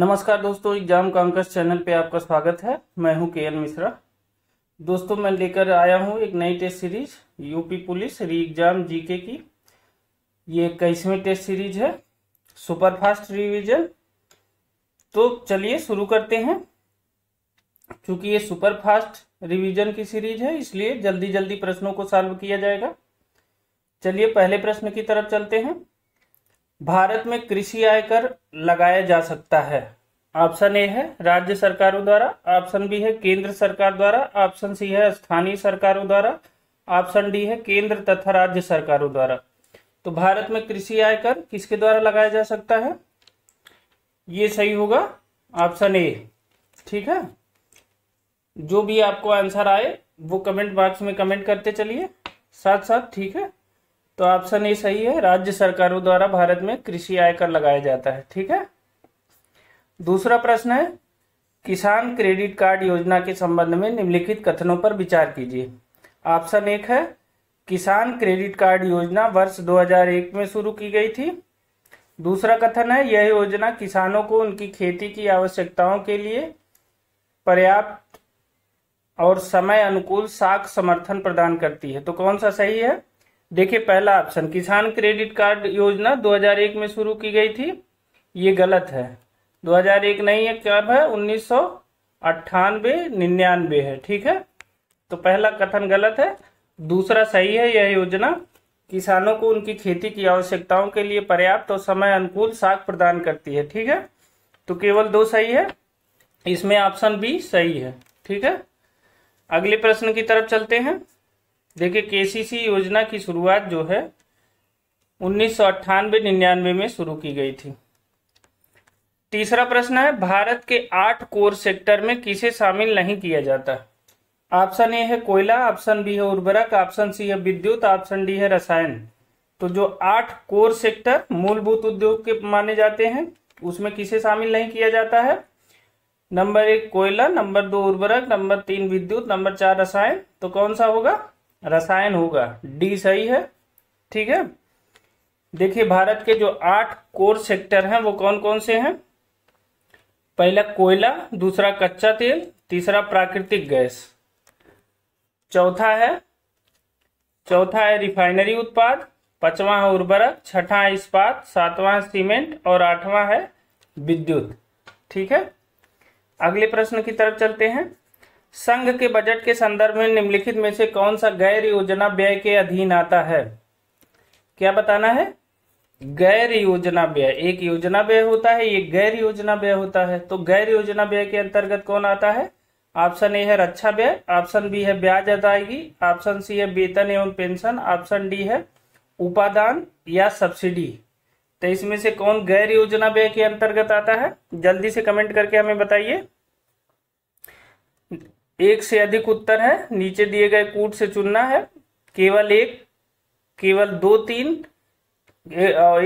नमस्कार दोस्तों exam कांकस channel पे आपका स्वागत है मैं हूं के मिश्रा दोस्तों मैं लेकर आया हूं एक नई test series UP police re exam GK की ये इक्कीसवीं टेस्ट सीरीज है सुपर फास्ट रिवीजन तो चलिए शुरू करते हैं क्योंकि ये सुपर फास्ट रिवीजन की सीरीज है इसलिए जल्दी जल्दी प्रश्नों को सॉल्व किया जाएगा चलिए पहले प्रश्न की तरफ चलते हैं भारत में कृषि आयकर लगाया जा सकता है ऑप्शन ए है राज्य सरकारों द्वारा ऑप्शन बी है केंद्र सरकार द्वारा ऑप्शन सी है स्थानीय सरकारों द्वारा ऑप्शन डी है केंद्र तथा राज्य सरकारों द्वारा तो भारत में कृषि आयकर किसके द्वारा लगाया जा सकता है ये सही होगा ऑप्शन ए ठीक है जो भी आपको आंसर आए वो कमेंट बॉक्स में कमेंट करते चलिए साथ साथ ठीक है तो ऑप्शन ए सही है राज्य सरकारों द्वारा भारत में कृषि आयकर लगाया जाता है ठीक है दूसरा प्रश्न है किसान क्रेडिट कार्ड योजना के संबंध में निम्नलिखित कथनों पर विचार कीजिए ऑप्शन एक है किसान क्रेडिट कार्ड योजना वर्ष 2001 में शुरू की गई थी दूसरा कथन है यह योजना किसानों को उनकी खेती की आवश्यकताओं के लिए पर्याप्त और समय अनुकूल साख समर्थन प्रदान करती है तो कौन सा सही है देखिए पहला ऑप्शन किसान क्रेडिट कार्ड योजना 2001 में शुरू की गई थी ये गलत है 2001 नहीं है कब है उन्नीस सौ अट्ठानवे है ठीक है तो पहला कथन गलत है दूसरा सही है यह योजना किसानों को उनकी खेती की आवश्यकताओं के लिए पर्याप्त और समय अनुकूल साख प्रदान करती है ठीक है तो केवल दो सही है इसमें ऑप्शन बी सही है ठीक है अगले प्रश्न की तरफ चलते हैं देखिए केसीसी योजना की शुरुआत जो है उन्नीस सौ निन्यानवे में शुरू की गई थी तीसरा प्रश्न है भारत के आठ कोर सेक्टर में किसे शामिल नहीं किया जाता ऑप्शन ए है कोयला ऑप्शन बी है उर्वरक ऑप्शन सी है विद्युत ऑप्शन डी है रसायन तो जो आठ कोर सेक्टर मूलभूत उद्योग के माने जाते हैं उसमें किसे शामिल नहीं किया जाता है नंबर एक कोयला नंबर दो उर्वरक नंबर तीन विद्युत नंबर चार रसायन तो कौन सा होगा रसायन होगा डी सही है ठीक है देखिए भारत के जो आठ कोर सेक्टर हैं वो कौन कौन से हैं पहला कोयला दूसरा कच्चा तेल तीसरा प्राकृतिक गैस चौथा है चौथा है रिफाइनरी उत्पाद पांचवा है उर्वरक छठा है इस्पात सातवां है सीमेंट और आठवां है विद्युत ठीक है अगले प्रश्न की तरफ चलते हैं संघ के बजट के संदर्भ में निम्नलिखित में से कौन सा गैर योजना व्यय के अधीन आता है क्या बताना है गैर योजना व्यय एक योजना व्यय होता है एक गैर योजना व्यय होता है तो गैर योजना व्यय के अंतर्गत कौन आता है ऑप्शन ए है रक्षा व्यय ऑप्शन बी है ब्याज अदायगी ऑप्शन सी है वेतन एवं पेंशन ऑप्शन डी है उपादान या सब्सिडी तो इसमें से कौन गैर योजना व्यय के अंतर्गत आता है जल्दी से कमेंट करके हमें बताइए एक से अधिक उत्तर है नीचे दिए गए कूट से चुनना है केवल एक केवल दो तीन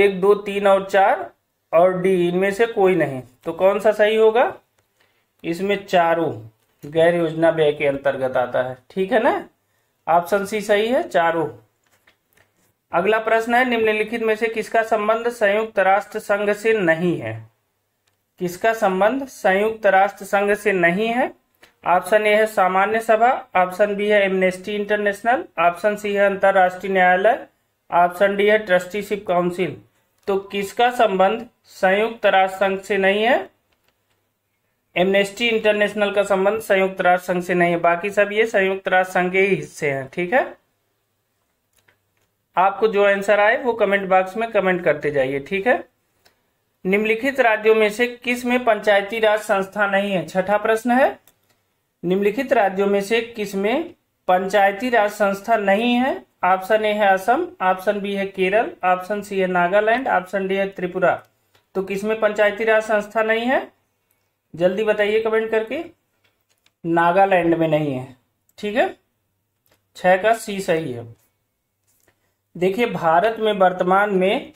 एक दो तीन और चार और डी इनमें से कोई नहीं तो कौन सा सही होगा इसमें चारों गैर योजना व्यय के अंतर्गत आता है ठीक है ना ऑप्शन सी सही है चारों अगला प्रश्न है निम्नलिखित में से किसका संबंध संयुक्त राष्ट्र संघ से नहीं है किसका संबंध संयुक्त राष्ट्र संघ से नहीं है ऑप्शन ए है सामान्य सभा ऑप्शन बी है एमनेस्टी इंटरनेशनल ऑप्शन सी है अंतर्राष्ट्रीय न्यायालय ऑप्शन डी है ट्रस्टीशिप काउंसिल तो किसका संबंध संयुक्त राष्ट्र संघ से नहीं है एमनेस्टी इंटरनेशनल का संबंध संयुक्त राष्ट्र संघ से नहीं है बाकी सब ये संयुक्त राष्ट्र संघ के ही हिस्से हैं ठीक है आपको जो आंसर आए वो कमेंट बॉक्स में कमेंट करते जाइए ठीक है निम्नलिखित राज्यों में से किस में पंचायती राज संस्था नहीं है छठा प्रश्न है निम्नलिखित राज्यों में से किसमें पंचायती राज संस्था नहीं है ऑप्शन ए है असम ऑप्शन बी है केरल ऑप्शन सी है नागालैंड ऑप्शन डी है त्रिपुरा तो किसमें पंचायती राज संस्था नहीं है जल्दी बताइए कमेंट करके नागालैंड में नहीं है ठीक है छह का सी सही है देखिए भारत में वर्तमान में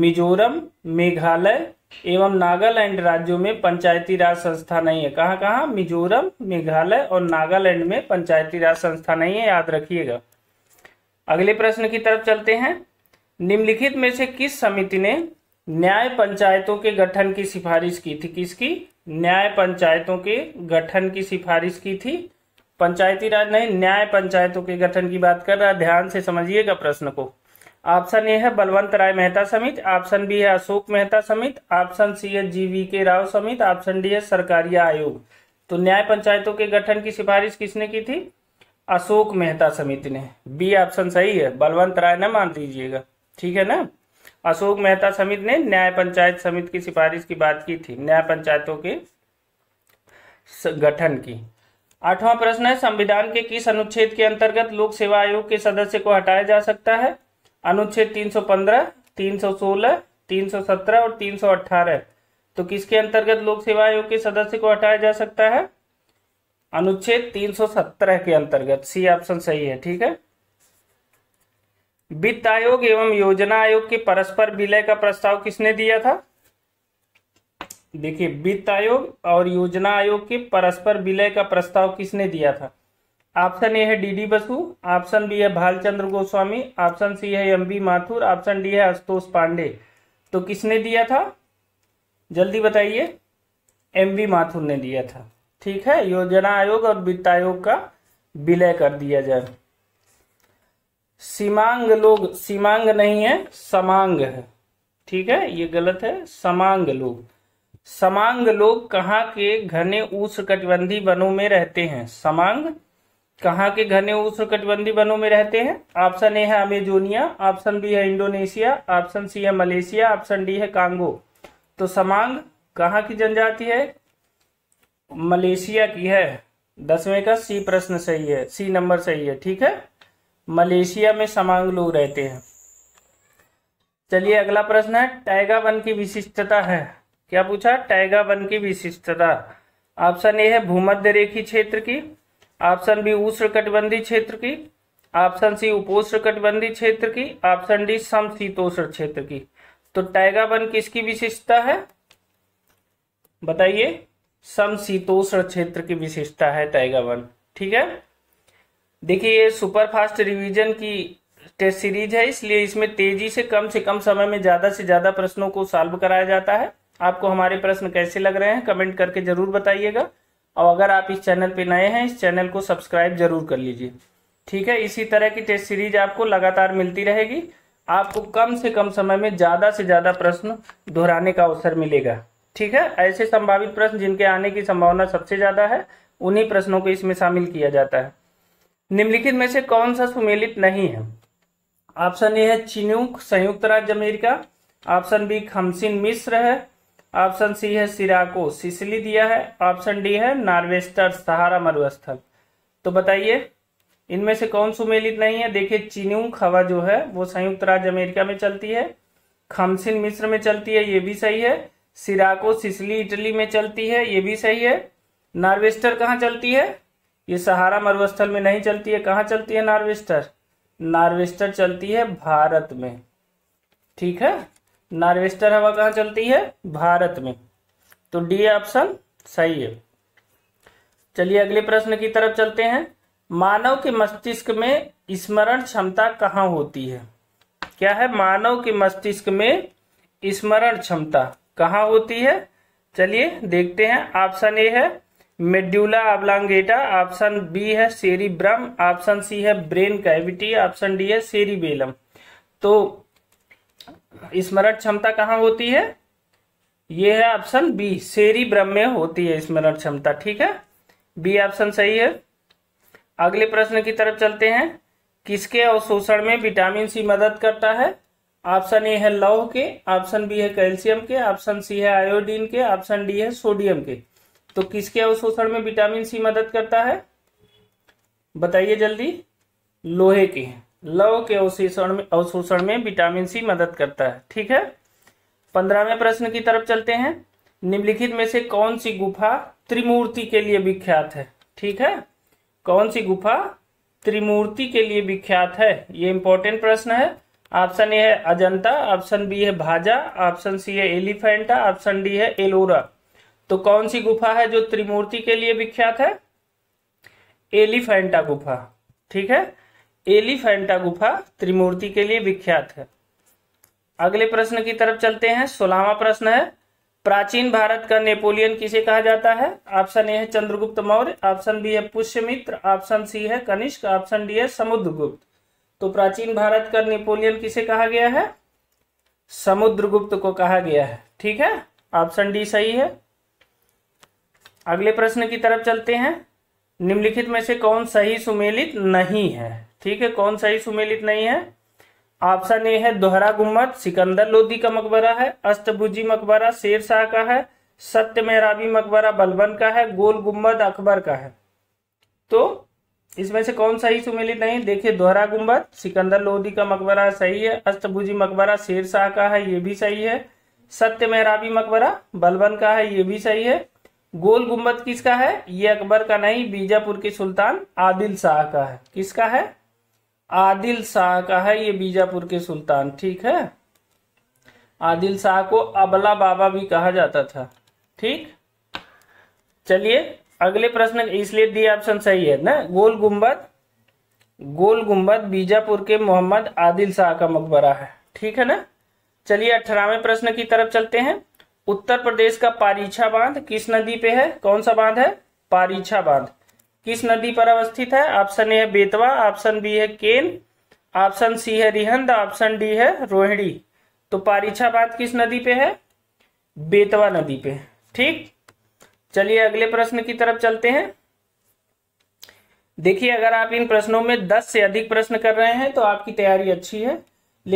मिजोरम मेघालय एवं नागालैंड राज्यों में पंचायती राज संस्था नहीं है कहाँ कहाँ मिजोरम मेघालय और नागालैंड में पंचायती राज संस्था नहीं है याद रखिएगा अगले प्रश्न की तरफ चलते हैं निम्नलिखित में से किस समिति ने न्याय पंचायतों के गठन की सिफारिश की थी किसकी न्याय पंचायतों के गठन की सिफारिश की थी पंचायती राज नहीं न्याय पंचायतों के गठन की बात कर रहा ध्यान से समझिएगा प्रश्न को ऑप्शन ए है बलवंत राय मेहता समिति ऑप्शन बी है अशोक मेहता समिति ऑप्शन सी है जी के राव समित ऑप्शन डी है सरकारी आयोग तो न्याय पंचायतों के गठन की सिफारिश किसने की थी अशोक मेहता समिति ने बी ऑप्शन सही है बलवंत राय ना मान दीजिएगा ठीक है ना अशोक मेहता समिति ने न्याय पंचायत समिति की सिफारिश की बात की थी न्याय पंचायतों के गठन की आठवां प्रश्न है संविधान के किस अनुच्छेद के अंतर्गत लोक सेवा आयोग के सदस्य को हटाया जा सकता है अनुच्छेद 315, 316, 317 और 318 तो किसके अंतर्गत लोक सेवा आयोग के सदस्य को हटाया जा सकता है अनुच्छेद 317 के अंतर्गत सी ऑप्शन सही है ठीक है वित्त आयोग एवं योजना आयोग के परस्पर विलय का प्रस्ताव किसने दिया था देखिए वित्त आयोग और योजना आयोग के परस्पर विलय का प्रस्ताव किसने दिया था ऑप्शन ए है डीडी बसु ऑप्शन बी है भालचंद्र गोस्वामी ऑप्शन सी है M B Mathur option D है आशुतोष पांडे तो किसने दिया था जल्दी बताइए एम बी माथुर ने दिया था ठीक है योजना आयोग और वित्त आयोग का विलय कर दिया जाए सीमांग लोग सीमांग नहीं है समांग है ठीक है ये गलत है समांग लोग समांग लोग कहाँ के घने उष्ण कटिबंधी वनों में रहते हैं समांग कहाँ के घने उष्णकटिबंधीय वनों में रहते हैं ऑप्शन ए है अमेजोनिया ऑप्शन बी है इंडोनेशिया ऑप्शन सी है मलेशिया ऑप्शन डी है कांगो तो समांग कहाँ की जनजाति है मलेशिया की है दसवें का सी प्रश्न सही है सी नंबर सही है ठीक है मलेशिया में समांग लोग रहते हैं चलिए अगला प्रश्न है टाइगा वन की विशिष्टता है क्या पूछा टाइगा वन की विशिष्टता ऑप्शन ए है भूमध्य रेखी क्षेत्र की ऑप्शन बी उष्ण कटिबंधी क्षेत्र की ऑप्शन सी उपोष्ण कटिबंधी क्षेत्र की ऑप्शन डी समशीतोष्ण क्षेत्र की तो टाइगा वन किसकी विशेषता है बताइए समशीतोष्ण क्षेत्र की विशेषता है टाइगा वन ठीक है देखिए ये सुपरफास्ट रिवीजन की टेस्ट सीरीज है इसलिए इसमें तेजी से कम से कम समय में ज्यादा से ज्यादा प्रश्नों को सॉल्व कराया जाता है आपको हमारे प्रश्न कैसे लग रहे हैं कमेंट करके जरूर बताइएगा और अगर आप इस चैनल पे नए हैं इस चैनल को सब्सक्राइब जरूर कर लीजिए ठीक है इसी तरह की टेस्ट सीरीज आपको लगातार मिलती रहेगी आपको कम से कम समय में ज़्यादा से ज़्यादा प्रश्न दोहराने का अवसर मिलेगा ठीक है ऐसे संभावित प्रश्न जिनके आने की संभावना सबसे ज़्यादा है उन्हीं प्रश्नों को इसमें शामिल किया जाता है निम्नलिखित में से कौन सा सुमेलित नहीं है ऑप्शन ए है चिन्हुक संयुक्त राज्य अमेरिका ऑप्शन बी खमसिन मिश्र है ऑप्शन सी है सिराको सिसली दिया है ऑप्शन डी है नार्वेस्टर सहारा मरुस्थल तो बताइए इनमें से कौन सुमेलित नहीं है देखिए चीनू खवा जो है वो संयुक्त राज्य अमेरिका में चलती है खमसिन मिस्र में चलती है ये भी सही है सिराको सिसली इटली में चलती है ये भी सही है नार्वेस्टर कहाँ चलती है ये सहारा मरुस्थल में नहीं चलती है कहाँ चलती है नार्वेस्टर नार्वेस्टर चलती है भारत में ठीक है नार्वेस्टर हवा कहाँ चलती है भारत में तो डी ऑप्शन सही है चलिए अगले प्रश्न की तरफ चलते हैं मानव के मस्तिष्क में स्मरण क्षमता कहाँ होती है क्या है मानव के मस्तिष्क में स्मरण क्षमता कहाँ होती है चलिए देखते हैं ऑप्शन ए है मेड्यूला अबलांगेटा ऑप्शन बी है सेरी ऑप्शन सी है ब्रेन कैविटी ऑप्शन डी है सेरी तो स्मरण क्षमता कहाँ होती है ये है ऑप्शन बी ब्रह्म में होती है स्मरण क्षमता ठीक है बी ऑप्शन सही है अगले प्रश्न की तरफ चलते हैं किसके अवशोषण में विटामिन सी मदद करता है ऑप्शन ए है लौह के ऑप्शन बी है कैल्शियम के ऑप्शन सी है आयोडीन के ऑप्शन डी है सोडियम के तो किसके अवशोषण में विटामिन सी मदद करता है बताइए जल्दी लोहे के लव के अवशोषण में अवशोषण में विटामिन सी मदद करता है ठीक है पंद्रहवें प्रश्न की तरफ चलते हैं निम्नलिखित में से कौन सी गुफा त्रिमूर्ति के लिए विख्यात है ठीक है कौन सी गुफा त्रिमूर्ति के लिए विख्यात है ये इंपॉर्टेंट प्रश्न है ऑप्शन ए है अजंता ऑप्शन बी है भाजा ऑप्शन सी है एलिफेंटा ऑप्शन डी है एलोरा तो कौन सी गुफा है जो त्रिमूर्ति के लिए विख्यात है एलिफेंटा गुफा ठीक है एलिफेंटा गुफा त्रिमूर्ति के लिए विख्यात है अगले प्रश्न की तरफ चलते हैं सोलहवा प्रश्न है प्राचीन भारत का नेपोलियन किसे कहा जाता है ऑप्शन ए है चंद्रगुप्त मौर्य ऑप्शन बी है पुष्यमित्र ऑप्शन सी है कनिष्क ऑप्शन डी है समुद्रगुप्त तो प्राचीन भारत का नेपोलियन किसे कहा गया है समुद्रगुप्त को कहा गया है ठीक है ऑप्शन डी सही है अगले प्रश्न की तरफ चलते हैं निम्नलिखित में से कौन सही सुमेलित नहीं है ठीक है कौन सा ही सुमेलित नहीं है ऑप्शन ए है दोहरा गुम्बद सिकंदर लोधी का मकबरा है अष्टभुजी मकबरा शेर शाह का है सत्य मेहराबी मकबरा बलबन का है गोल गुम्बद अकबर का है तो इसमें से कौन सा ही सुमेलित नहीं देखिए दोहरा गुम्बद सिकंदर लोधी का मकबरा सही है अष्टभुजी मकबरा शेर शाह का है ये भी सही है सत्य मेहराबी मकबरा बलबन का है ये भी सही है गोल गुम्बद किसका है ये अकबर का नहीं बीजापुर के सुल्तान आदिल शाह का है किसका है आदिल शाह का है ये बीजापुर के सुल्तान ठीक है आदिल शाह को अबला बाबा भी कहा जाता था ठीक चलिए अगले प्रश्न इसलिए डी ऑप्शन सही है ना गोल गुम्बद गोल गुम्बद बीजापुर के मोहम्मद आदिल शाह का मकबरा है ठीक है ना चलिए अठारहवें प्रश्न की तरफ चलते हैं उत्तर प्रदेश का पारीछा बांध किस नदी पे है कौन सा बांध है पारीछा बांध किस नदी पर अवस्थित है ऑप्शन ए है बेतवा ऑप्शन बी है केन ऑप्शन सी है रिहंद ऑप्शन डी है रोहिणी तो पारिछाबाद किस नदी पे है बेतवा नदी पे ठीक चलिए अगले प्रश्न की तरफ चलते हैं देखिए अगर आप इन प्रश्नों में 10 से अधिक प्रश्न कर रहे हैं तो आपकी तैयारी अच्छी है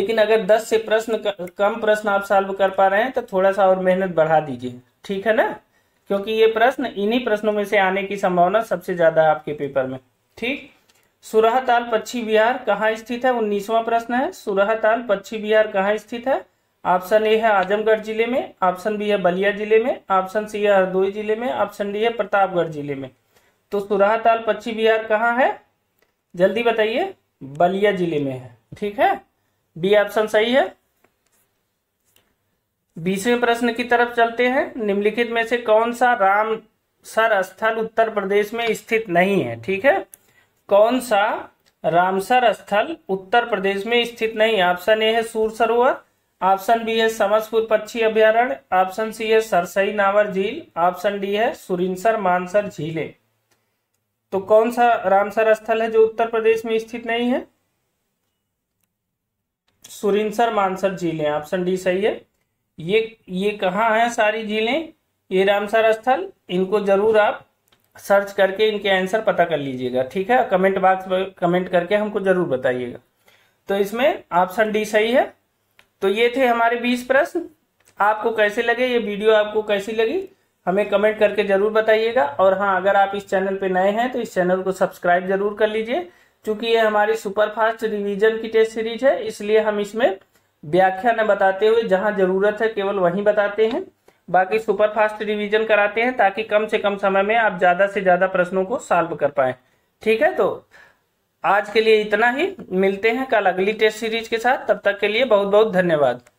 लेकिन अगर 10 से प्रश्न कम प्रश्न आप सॉल्व कर पा रहे हैं तो थोड़ा सा और मेहनत बढ़ा दीजिए ठीक है ना क्योंकि ये प्रश्न इन्हीं प्रश्नों में से आने की संभावना सबसे ज्यादा है आपके पेपर में ठीक सुरहताल पक्षी विहार कहाँ स्थित है उन्नीसवा प्रश्न है सुरहताल पक्षी विहार कहाँ स्थित है ऑप्शन ए है आजमगढ़ जिले में ऑप्शन बी है बलिया जिले में ऑप्शन सी है हरदोई जिले में ऑप्शन डी है प्रतापगढ़ जिले में तो सुरहताल पक्षी विहार कहाँ है जल्दी बताइए बलिया जिले में है ठीक है बी ऑप्शन सही है बीसवें प्रश्न की तरफ चलते हैं निम्नलिखित में से कौन सा राम सर स्थल उत्तर प्रदेश में स्थित नहीं है ठीक है कौन सा रामसर स्थल उत्तर प्रदेश में स्थित नहीं ऑप्शन ए है सूर सरोवर ऑप्शन बी है समसपुर पक्षी अभ्यारण्य ऑप्शन सी है सरसई नावर झील ऑप्शन डी है सुरिनसर मानसर झीलें तो कौन सा रामसर स्थल है जो उत्तर प्रदेश में स्थित नहीं है सुरिनसर मानसर झीलें ऑप्शन डी सही है ये ये कहाँ हैं सारी झीलें ये रामसर स्थल इनको जरूर आप सर्च करके इनके आंसर पता कर लीजिएगा ठीक है कमेंट बॉक्स में कमेंट करके हमको जरूर बताइएगा तो इसमें ऑप्शन डी सही है तो ये थे हमारे बीस प्रश्न आपको कैसे लगे ये वीडियो आपको कैसी लगी हमें कमेंट करके ज़रूर बताइएगा और हाँ अगर आप इस चैनल पे नए हैं तो इस चैनल को सब्सक्राइब जरूर कर लीजिए क्योंकि ये हमारी सुपर फास्ट रिवीजन की टेस्ट सीरीज है इसलिए हम इसमें व्याख्या न बताते हुए जहां जरूरत है केवल वहीं बताते हैं बाकी सुपरफास्ट रिवीजन कराते हैं ताकि कम से कम समय में आप ज्यादा से ज्यादा प्रश्नों को सॉल्व कर पाए ठीक है तो आज के लिए इतना ही मिलते हैं कल अगली टेस्ट सीरीज के साथ तब तक के लिए बहुत बहुत धन्यवाद